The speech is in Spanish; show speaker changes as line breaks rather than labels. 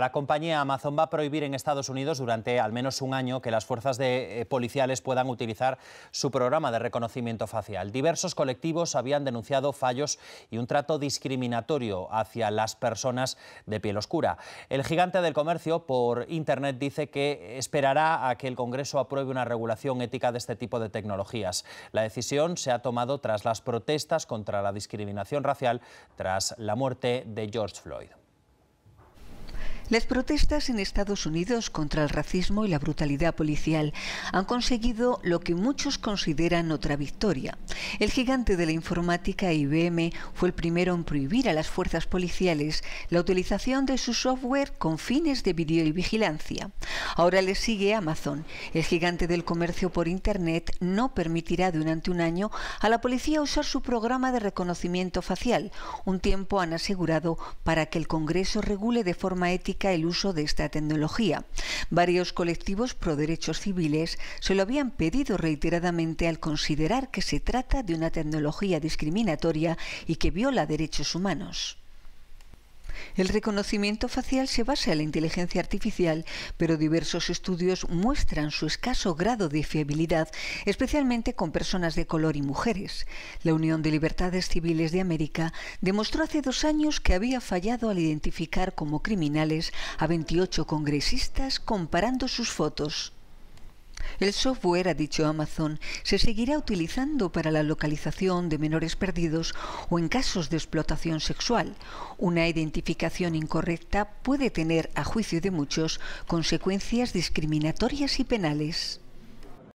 La compañía Amazon va a prohibir en Estados Unidos durante al menos un año que las fuerzas de, eh, policiales puedan utilizar su programa de reconocimiento facial. Diversos colectivos habían denunciado fallos y un trato discriminatorio hacia las personas de piel oscura. El gigante del comercio por Internet dice que esperará a que el Congreso apruebe una regulación ética de este tipo de tecnologías. La decisión se ha tomado tras las protestas contra la discriminación racial tras la muerte de George Floyd.
Las protestas en Estados Unidos contra el racismo y la brutalidad policial han conseguido lo que muchos consideran otra victoria. El gigante de la informática IBM fue el primero en prohibir a las fuerzas policiales la utilización de su software con fines de video y vigilancia. Ahora le sigue Amazon. El gigante del comercio por Internet no permitirá durante un año a la policía usar su programa de reconocimiento facial, un tiempo han asegurado para que el Congreso regule de forma ética el uso de esta tecnología. Varios colectivos pro derechos civiles se lo habían pedido reiteradamente al considerar que se trata de una tecnología discriminatoria y que viola derechos humanos. El reconocimiento facial se basa en la inteligencia artificial, pero diversos estudios muestran su escaso grado de fiabilidad, especialmente con personas de color y mujeres. La Unión de Libertades Civiles de América demostró hace dos años que había fallado al identificar como criminales a 28 congresistas comparando sus fotos. El software, ha dicho Amazon, se seguirá utilizando para la localización de menores perdidos o en casos de explotación sexual. Una identificación incorrecta puede tener, a juicio de muchos, consecuencias discriminatorias y penales.